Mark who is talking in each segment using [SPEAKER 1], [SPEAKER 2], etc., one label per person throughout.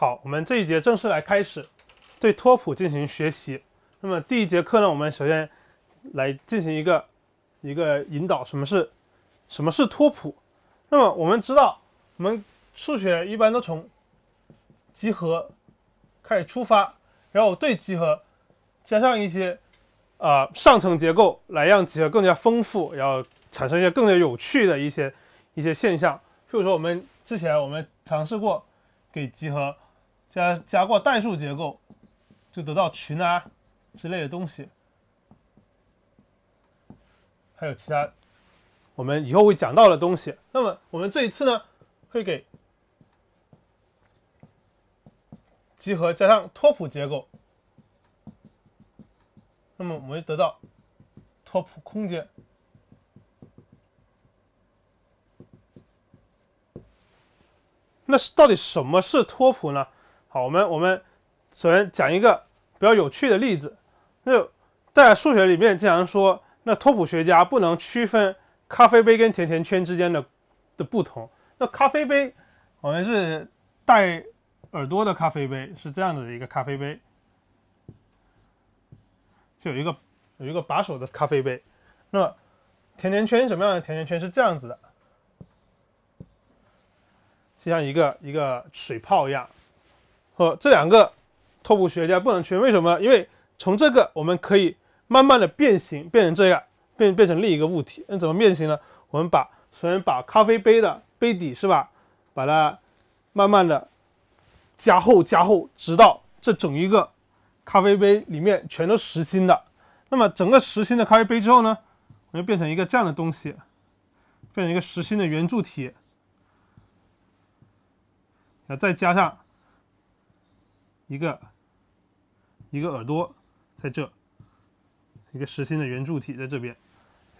[SPEAKER 1] 好，我们这一节正式来开始对拓普进行学习。那么第一节课呢，我们首先来进行一个一个引导，什么是什么是拓普？那么我们知道，我们数学一般都从集合开始出发，然后对集合加上一些啊上层结构，来让集合更加丰富，然后产生一些更加有趣的一些一些现象。比如说我们之前我们尝试过给集合。加加过代数结构，就得到群啊之类的东西，还有其他我们以后会讲到的东西。那么我们这一次呢，会给集合加上拓扑结构，那么我们就得到拓扑空间。那是到底什么是托普呢？好，我们我们首先讲一个比较有趣的例子。那在数学里面经常说，那托普学家不能区分咖啡杯跟甜甜圈之间的的不同。那咖啡杯，我们是带耳朵的咖啡杯，是这样子的一个咖啡杯，就有一个有一个把手的咖啡杯。那甜甜圈什么样的甜甜圈是这样子的，就像一个一个水泡一样。哦，这两个拓扑学家不能圈，为什么？因为从这个我们可以慢慢的变形，变成这样，变变成另一个物体。那怎么变形呢？我们把首先把咖啡杯的杯底是吧，把它慢慢的加厚加厚，直到这整一个咖啡杯里面全都实心的。那么整个实心的咖啡杯之后呢，我就变成一个这样的东西，变成一个实心的圆柱体，啊，再加上。一个一个耳朵在这，一个实心的圆柱体在这边，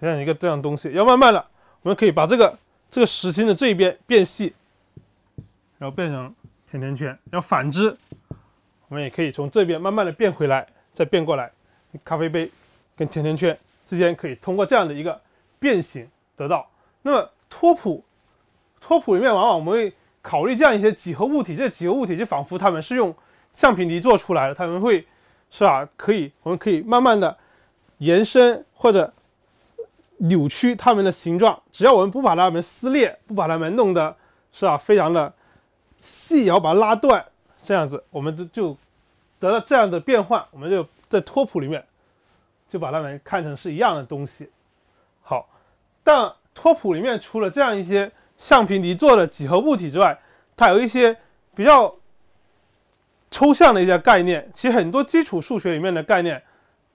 [SPEAKER 1] 像一个这样东西。要慢慢的，我们可以把这个这个实心的这一边变细，然后变成甜甜圈。要反之，我们也可以从这边慢慢的变回来，再变过来。咖啡杯跟甜甜圈之间可以通过这样的一个变形得到。那么托普，托普里面往往我们会考虑这样一些几何物体，这几何物体就仿佛他们是用。橡皮泥做出来了，他们会，是吧？可以，我们可以慢慢的延伸或者扭曲它们的形状，只要我们不把它们撕裂，不把它们弄得是吧？非常的细，然后把它拉断，这样子，我们就就得到这样的变换，我们就在拓扑里面就把它们看成是一样的东西。好，但托普里面除了这样一些橡皮泥做的几何物体之外，它有一些比较。抽象的一些概念，其实很多基础数学里面的概念，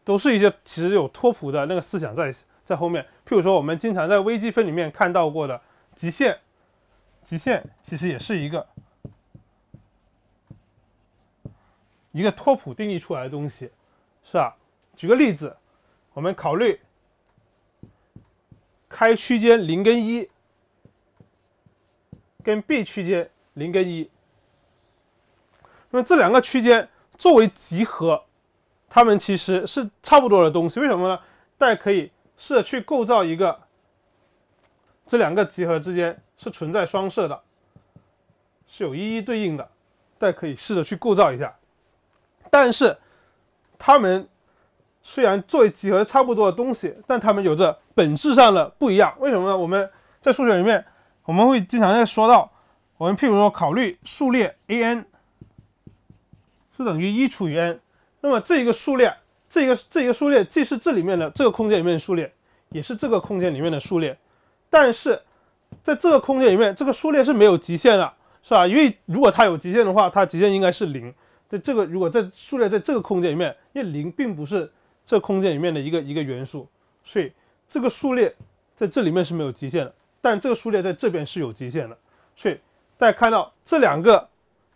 [SPEAKER 1] 都是一些其实有托普的那个思想在在后面。譬如说，我们经常在微积分里面看到过的极限，极限其实也是一个一个托普定义出来的东西，是吧？举个例子，我们考虑开区间零跟一，跟闭区间零跟一。那么这两个区间作为集合，它们其实是差不多的东西。为什么呢？大家可以试着去构造一个，这两个集合之间是存在双色的，是有一一对应的。大家可以试着去构造一下。但是它们虽然作为集合差不多的东西，但它们有着本质上的不一样。为什么呢？我们在数学里面我们会经常在说到，我们譬如说考虑数列 a_n。是等于一除以 n，那么这一个数列，这个这一个数列既是这里面的这个空间里面的数列，也是这个空间里面的数列，但是在这个空间里面，这个数列是没有极限的，是吧？因为如果它有极限的话，它极限应该是零。在这个如果在数列在这个空间里面，因为零并不是这空间里面的一个一个元素，所以这个数列在这里面是没有极限的。但这个数列在这边是有极限的，所以大家看到这两个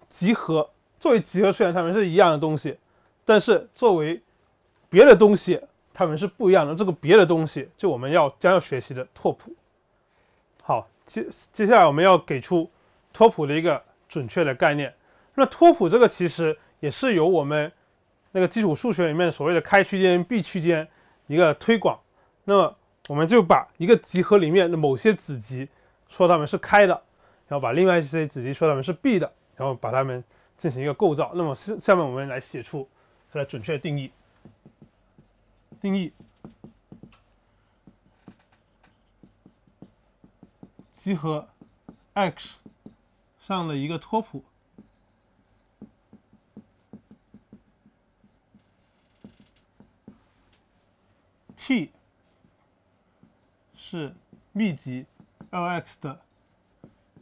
[SPEAKER 1] 集合。作为集合，虽然它们是一样的东西，但是作为别的东西，它们是不一样的。这个别的东西，就我们要将要学习的拓扑。好，接接下来我们要给出拓扑的一个准确的概念。那拓扑这个其实也是由我们那个基础数学里面所谓的开区间、闭区间一个推广。那么我们就把一个集合里面的某些子集说他们是开的，然后把另外一些子集说他们是闭的，然后把它们。进行一个构造，那么下下面我们来写出它的准确定义。定义集合 X 上的一个拓扑 T 是密集 lX 的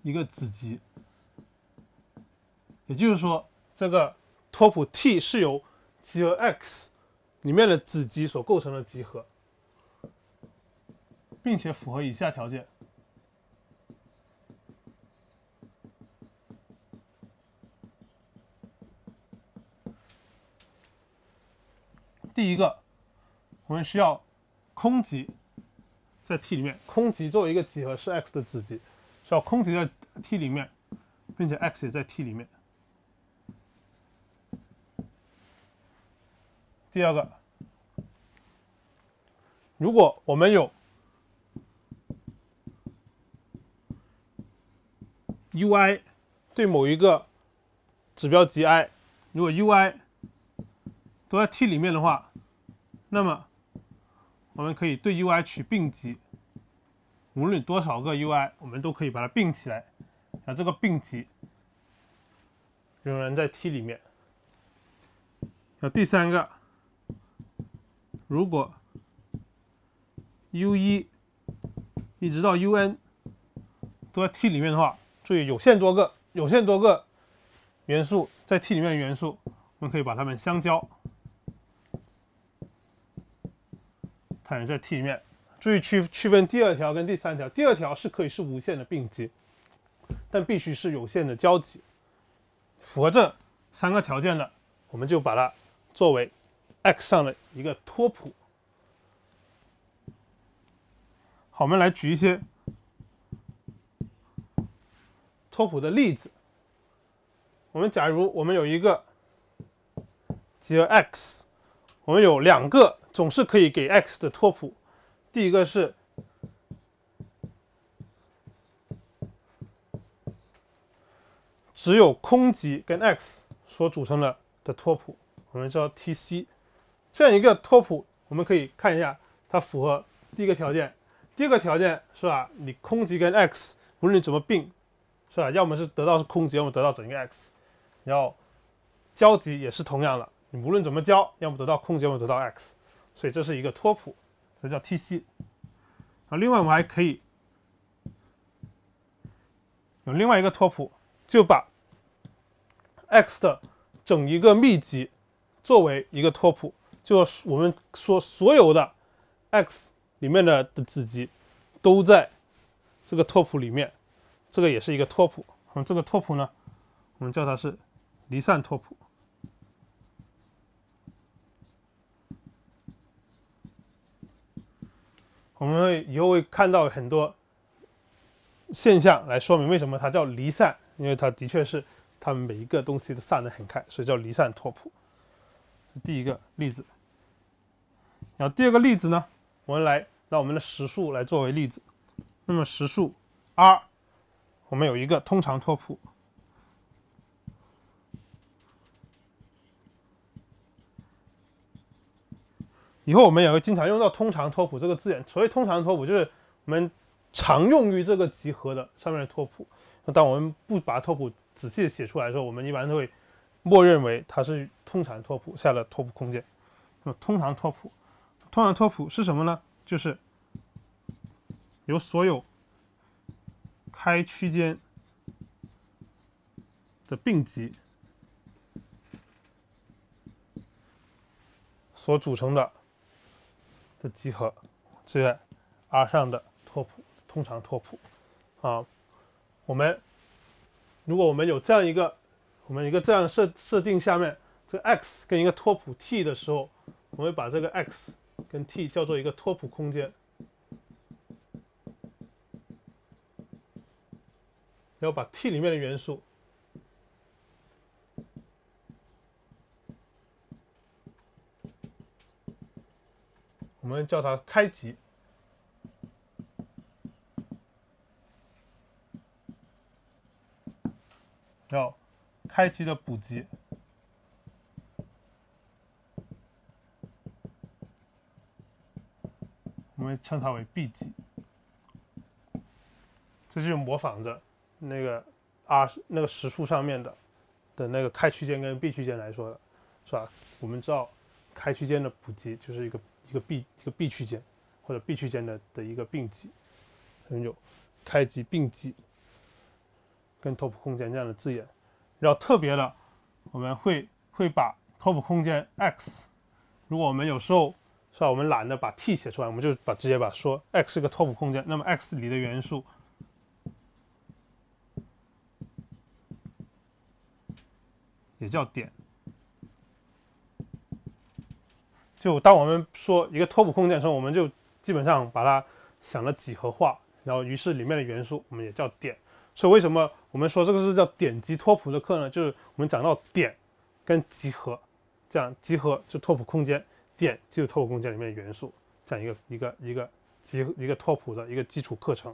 [SPEAKER 1] 一个子集。也就是说，这个托普 T 是由集合 X 里面的子集所构成的集合，并且符合以下条件：第一个，我们需要空集在 T 里面，空集作为一个集合是 X 的子集，需要空集在 T 里面，并且 X 也在 T 里面。第二个，如果我们有 U I 对某一个指标级 I，如果 U I 都在 T 里面的话，那么我们可以对 U I 取并集，无论多少个 U I，我们都可以把它并起来，啊，这个并集仍然在 T 里面。那第三个。如果 U 一一直到 Un 都在 T 里面的话，注意有限多个、有限多个元素在 T 里面的元素，我们可以把它们相交，它也在 T 里面。注意区区分第二条跟第三条，第二条是可以是无限的并集，但必须是有限的交集。符合这三个条件的，我们就把它作为。X 上的一个托普。好，我们来举一些托普的例子。我们假如我们有一个集合 X，我们有两个总是可以给 X 的托普，第一个是只有空集跟 X 所组成的的托普，我们叫 TC。这样一个拓扑，我们可以看一下，它符合第一个条件。第二个条件是吧？你空集跟 X 无论你怎么并，是吧？要么是得到是空集，要么得到整一个 X。然后交集也是同样的，你无论怎么交，要么得到空集，要么得到 X。所以这是一个拓扑，这叫 TC。啊，另外我们还可以有另外一个托普，就把 X 的整一个密集作为一个托普，就是我们说所有的 X 里面的的子集都在这个拓扑里面，这个也是一个拓扑。嗯，这个拓扑呢，我们叫它是离散拓扑。我们会以后会看到很多现象来说明为什么它叫离散，因为它的确是它们每一个东西都散得很开，所以叫离散拓扑。是第一个例子。然后第二个例子呢，我们来让我们的实数来作为例子。那么实数 R，我们有一个通常拓扑。以后我们也会经常用到“通常拓扑”这个字眼。所谓“通常拓扑”，就是我们常用于这个集合的上面的拓扑。那当我们不把拓扑仔细的写出来的时候，我们一般都会默认为它是通常拓扑下的拓扑空间。那么通常拓扑。通常拓扑是什么呢？就是由所有开区间的并集所组成的的集合，这 R 上的拓扑，通常拓扑。啊，我们如果我们有这样一个，我们一个这样的设设定，下面这个 X 跟一个拓扑 T 的时候，我们把这个 X。跟 T 叫做一个拓扑空间，要把 T 里面的元素，我们叫它开集，叫开机的补集。称它为 B 级。这就是模仿着那个 R 那个实数上面的的那个开区间跟闭区间来说的，是吧？我们知道开区间的补集就是一个一个闭一个闭区间或者闭区间的的一个并集，可能有开集并集跟拓扑空间这样的字眼。然后特别的，我们会会把拓扑空间 X，如果我们有时候。是吧？我们懒得把 T 写出来，我们就把直接把说 X 是个拓扑空间，那么 X 里的元素也叫点。就当我们说一个拓扑空间的时，候，我们就基本上把它想了几何化，然后于是里面的元素我们也叫点。所以为什么我们说这个是叫点集拓扑的课呢？就是我们讲到点跟集合，这样集合就拓扑空间。点，就是拓扑空间里面的元素，这样一个一个一个基一个拓扑的一个基础课程。